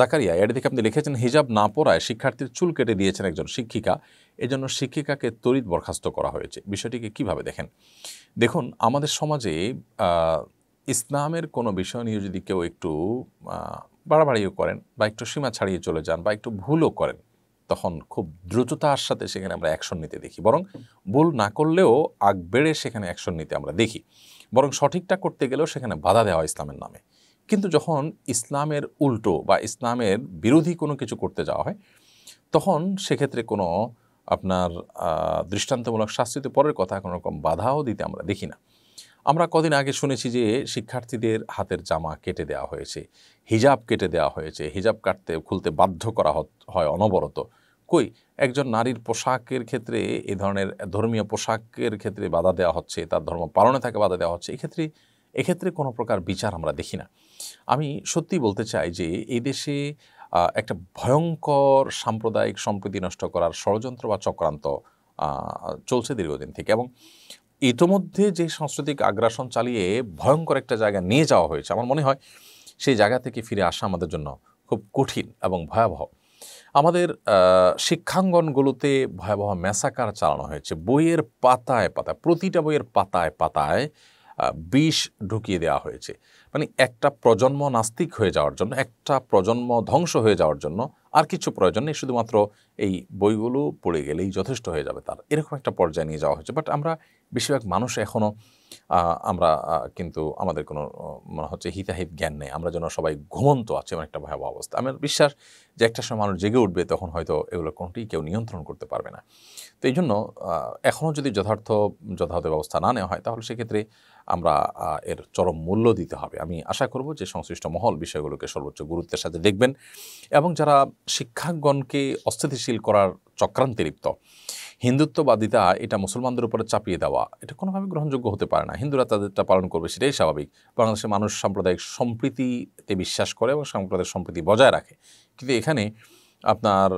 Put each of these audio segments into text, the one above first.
জাকারিয়া এটা দেখে আপনি লিখেছেন হিজাব না পরায় শিক্ষার্থীর চুল কেটে দিয়েছেন একজন শিক্ষিকা এজন্য শিক্ষিকাকে তড়িৎ বরখাস্ত করা হয়েছে বিষয়টিকে কিভাবে দেখেন দেখুন আমাদের সমাজে ইসলামের কোনো বিষয় নিয়ে যদি কেউ একটু বাড়াবাড়িও করেন বা একটু সীমা ছাড়িয়ে চলে যান বা একটু ভুলও করেন তখন খুব দ্রুততার সাথে সেখানে আমরা অ্যাকশন নিতে দেখি বরং ভুল না করলেও আগ বেড়ে সেখানে অ্যাকশন নিতে আমরা দেখি বরং সঠিকটা করতে গেলেও সেখানে বাধা দেওয়া ইসলামের নামে কিন্তু যখন ইসলামের উল্টো বা ইসলামের বিরোধী কোনো কিছু করতে যাওয়া হয় তখন সেক্ষেত্রে কোনো আপনার দৃষ্টান্তমূলক শাস্তিতে পরের কথা কোনো রকম বাধাও দিতে আমরা দেখি না আমরা কদিন আগে শুনেছি যে শিক্ষার্থীদের হাতের জামা কেটে দেওয়া হয়েছে হিজাব কেটে দেওয়া হয়েছে হিজাব কাটতে খুলতে বাধ্য করা হয় অনবরত কই একজন নারীর পোশাকের ক্ষেত্রে এ ধরনের ধর্মীয় পোশাকের ক্ষেত্রে বাধা দেওয়া হচ্ছে তার ধর্ম পালনে থাকে বাধা দেওয়া হচ্ছে এক্ষেত্রে এক্ষেত্রে কোনো প্রকার বিচার আমরা দেখি না আমি সত্যি বলতে চাই যে এদেশে একটা ভয়ঙ্কর সাম্প্রদায়িক সম্প্রীতি নষ্ট করার ষড়যন্ত্র বা চক্রান্ত চলছে দীর্ঘদিন থেকে এবং ইতোমধ্যে যে সাংস্কৃতিক আগ্রাসন চালিয়ে ভয়ঙ্কর একটা জায়গা নিয়ে যাওয়া হয়েছে আমার মনে হয় সেই জায়গা থেকে ফিরে আসা আমাদের জন্য খুব কঠিন এবং ভয়াবহ আমাদের শিক্ষাঙ্গনগুলোতে ভয়াবহ মেসাকার চালানো হয়েছে বইয়ের পাতায় পাতায় প্রতিটা বইয়ের পাতায় পাতায় বিষ ঢুকিয়ে দেওয়া হয়েছে মানে একটা প্রজন্ম নাস্তিক হয়ে যাওয়ার জন্য একটা প্রজন্ম ধ্বংস হয়ে যাওয়ার জন্য আর কিছু প্রয়োজন নেই শুধুমাত্র এই বইগুলো পড়ে গেলেই যথেষ্ট হয়ে যাবে তার এরকম একটা পর্যায়ে নিয়ে যাওয়া হয়েছে বাট আমরা বেশিরভাগ মানুষ এখনও আমরা কিন্তু আমাদের কোনো মনে হচ্ছে হিতাহিত জ্ঞান নেই আমরা যেন সবাই ঘুমন্ত আছে এমন একটা ভয়াবহ অবস্থা আমার বিশ্বাস যে একটা সময় মানুষ জেগে উঠবে তখন হয়তো এগুলো কোনোটি কেউ নিয়ন্ত্রণ করতে পারবে না তো এই জন্য এখনও যদি যথার্থ যথাযথ ব্যবস্থা না নেওয়া হয় তাহলে সেক্ষেত্রে আমরা এর চরম মূল্য দিতে হবে আমি আশা করব যে সংশ্লিষ্ট মহল বিষয়গুলোকে সর্বোচ্চ গুরুত্বের সাথে দেখবেন এবং যারা শিক্ষাঙ্গনকে অস্থিতিশীল করার চক্রান্তে লিপ্ত হিন্দুত্ববাদিতা এটা মুসলমানদের উপরে চাপিয়ে দেওয়া এটা কোনোভাবে গ্রহণযোগ্য হতে পারে না হিন্দুরা তাদেরটা পালন করবে সেটাই স্বাভাবিক বাংলাদেশের মানুষ সাম্প্রদায়িক সম্প্রীতিতে বিশ্বাস করে এবং সাম্প্রদায়িক সম্প্রীতি বজায় রাখে কিন্তু এখানে আপনার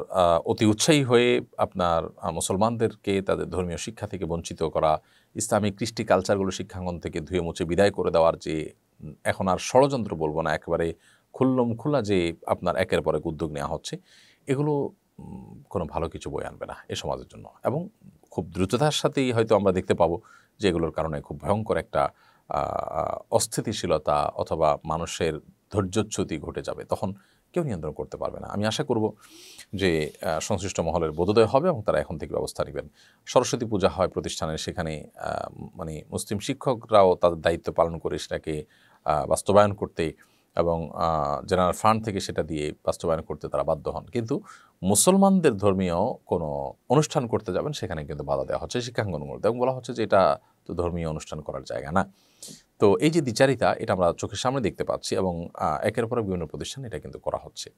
অতি উৎসাহী হয়ে আপনার মুসলমানদেরকে তাদের ধর্মীয় শিক্ষা থেকে বঞ্চিত করা ইসলামিক কৃষ্টি কালচারগুলো শিক্ষাঙ্গন থেকে ধুয়ে মুছে বিদায় করে দেওয়ার যে এখন আর ষড়যন্ত্র বলবো না একেবারে খুল্লম খোলা যে আপনার একের পর এক উদ্যোগ নেওয়া হচ্ছে এগুলো কোনো ভালো কিছু বই আনবে না এ সমাজের জন্য এবং খুব দ্রুততার সাথেই হয়তো আমরা দেখতে পাবো যে এগুলোর কারণে খুব ভয়ঙ্কর একটা অস্থিতিশীলতা অথবা মানুষের ধৈর্যচ্যুতি ঘটে যাবে তখন কেউ নিয়ন্ত্রণ করতে পারবে না আমি আশা করব যে সংশ্লিষ্ট মহলের বোধোদয় হবে এবং তারা এখন থেকে ব্যবস্থা নেবেন সরস্বতী পূজা হয় প্রতিষ্ঠানে সেখানে মানে মুসলিম শিক্ষকরাও তাদের দায়িত্ব পালন করে সেটাকে বাস্তবায়ন করতে এবং জেনারেল ফান্ড থেকে সেটা দিয়ে বাস্তবায়ন করতে তারা বাধ্য হন কিন্তু মুসলমানদের ধর্মীয় কোনো অনুষ্ঠান করতে যাবেন সেখানে কিন্তু বাধা দেওয়া হচ্ছে শিক্ষাঙ্গনগুলোতে এবং বলা হচ্ছে যে এটা তো ধর্মীয় অনুষ্ঠান করার জায়গা না তো এই যে দ্বিচারিতা এটা আমরা চোখের সামনে দেখতে পাচ্ছি এবং একের পর বিভিন্ন প্রতিষ্ঠান এটা কিন্তু করা হচ্ছে